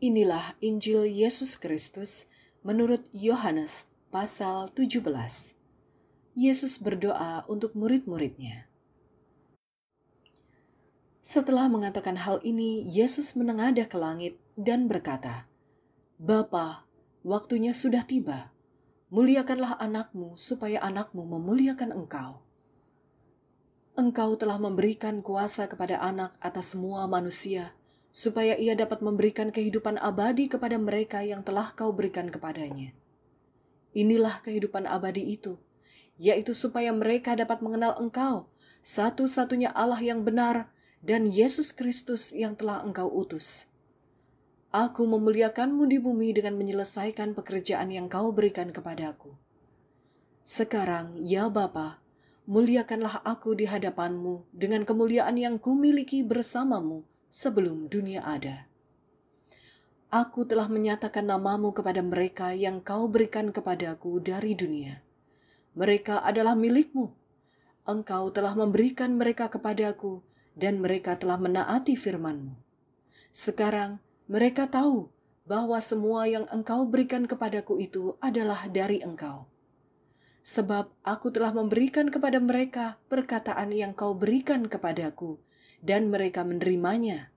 Inilah Injil Yesus Kristus menurut Yohanes pasal 17. Yesus berdoa untuk murid-muridnya. Setelah mengatakan hal ini, Yesus menengadah ke langit dan berkata, Bapa, waktunya sudah tiba. Muliakanlah anakmu supaya anakmu memuliakan engkau. Engkau telah memberikan kuasa kepada anak atas semua manusia – supaya ia dapat memberikan kehidupan abadi kepada mereka yang telah kau berikan kepadanya. Inilah kehidupan abadi itu, yaitu supaya mereka dapat mengenal engkau, satu-satunya Allah yang benar, dan Yesus Kristus yang telah engkau utus. Aku memuliakanmu di bumi dengan menyelesaikan pekerjaan yang kau berikan kepadaku. Sekarang, ya Bapa, muliakanlah aku di hadapanmu dengan kemuliaan yang kumiliki bersamamu, sebelum dunia ada. Aku telah menyatakan namamu kepada mereka yang kau berikan kepadaku dari dunia. Mereka adalah milikmu. Engkau telah memberikan mereka kepadaku, dan mereka telah menaati firmanmu. Sekarang mereka tahu bahwa semua yang engkau berikan kepadaku itu adalah dari engkau. Sebab aku telah memberikan kepada mereka perkataan yang kau berikan kepadaku, dan mereka menerimanya.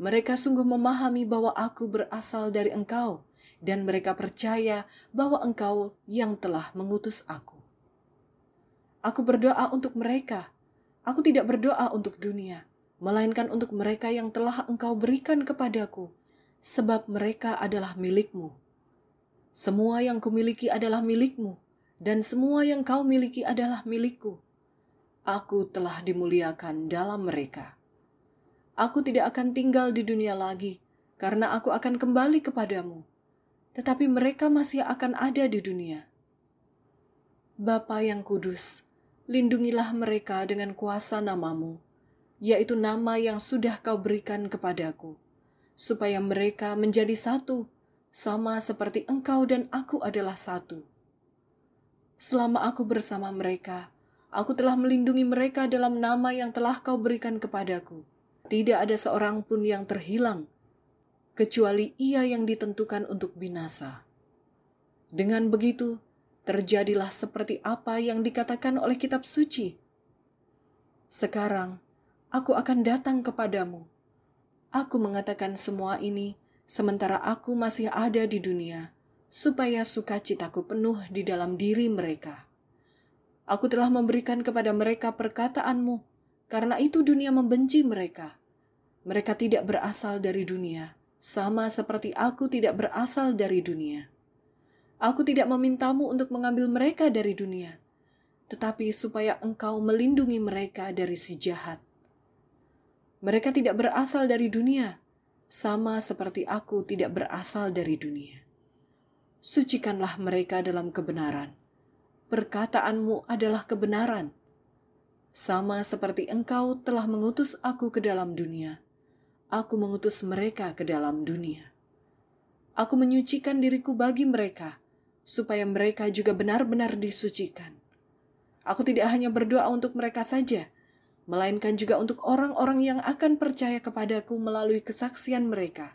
Mereka sungguh memahami bahwa aku berasal dari engkau, dan mereka percaya bahwa engkau yang telah mengutus aku. Aku berdoa untuk mereka. Aku tidak berdoa untuk dunia, melainkan untuk mereka yang telah engkau berikan kepadaku, sebab mereka adalah milikmu. Semua yang kumiliki adalah milikmu, dan semua yang kau miliki adalah milikku aku telah dimuliakan dalam mereka. Aku tidak akan tinggal di dunia lagi, karena aku akan kembali kepadamu. Tetapi mereka masih akan ada di dunia. Bapa yang kudus, lindungilah mereka dengan kuasa namamu, yaitu nama yang sudah kau berikan kepadaku, supaya mereka menjadi satu, sama seperti engkau dan aku adalah satu. Selama aku bersama mereka, Aku telah melindungi mereka dalam nama yang telah kau berikan kepadaku. Tidak ada seorang pun yang terhilang, kecuali ia yang ditentukan untuk binasa. Dengan begitu, terjadilah seperti apa yang dikatakan oleh kitab suci. Sekarang, aku akan datang kepadamu. Aku mengatakan semua ini sementara aku masih ada di dunia, supaya sukacitaku penuh di dalam diri mereka.' Aku telah memberikan kepada mereka perkataanmu, karena itu dunia membenci mereka. Mereka tidak berasal dari dunia, sama seperti aku tidak berasal dari dunia. Aku tidak memintamu untuk mengambil mereka dari dunia, tetapi supaya engkau melindungi mereka dari si jahat. Mereka tidak berasal dari dunia, sama seperti aku tidak berasal dari dunia. Sucikanlah mereka dalam kebenaran perkataanmu adalah kebenaran. Sama seperti engkau telah mengutus aku ke dalam dunia, aku mengutus mereka ke dalam dunia. Aku menyucikan diriku bagi mereka, supaya mereka juga benar-benar disucikan. Aku tidak hanya berdoa untuk mereka saja, melainkan juga untuk orang-orang yang akan percaya kepadaku melalui kesaksian mereka,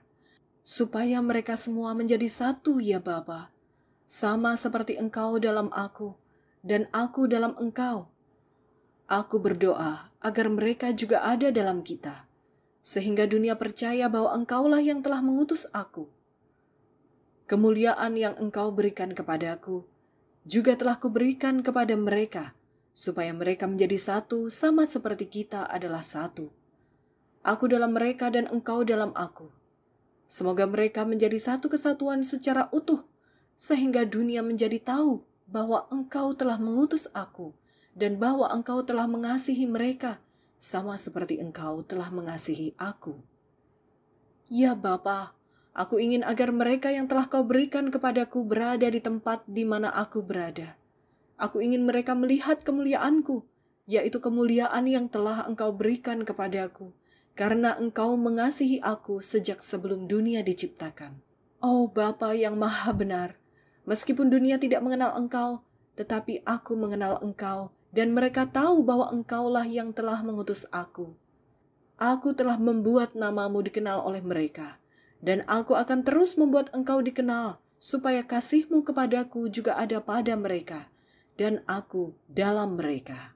supaya mereka semua menjadi satu ya Bapa, sama seperti engkau dalam aku, dan aku dalam Engkau. Aku berdoa agar mereka juga ada dalam kita, sehingga dunia percaya bahwa Engkaulah yang telah mengutus aku. Kemuliaan yang Engkau berikan kepadaku juga telah kuberikan kepada mereka, supaya mereka menjadi satu sama seperti kita adalah satu. Aku dalam mereka dan Engkau dalam aku. Semoga mereka menjadi satu kesatuan secara utuh, sehingga dunia menjadi tahu bahwa engkau telah mengutus aku dan bahwa engkau telah mengasihi mereka sama seperti engkau telah mengasihi aku. Ya Bapa, aku ingin agar mereka yang telah kau berikan kepadaku berada di tempat di mana aku berada. Aku ingin mereka melihat kemuliaanku, yaitu kemuliaan yang telah engkau berikan kepadaku, karena engkau mengasihi aku sejak sebelum dunia diciptakan. Oh Bapa yang maha benar, Meskipun dunia tidak mengenal engkau, tetapi aku mengenal engkau, dan mereka tahu bahwa engkaulah yang telah mengutus aku. Aku telah membuat namamu dikenal oleh mereka, dan aku akan terus membuat engkau dikenal, supaya kasihmu kepadaku juga ada pada mereka, dan aku dalam mereka.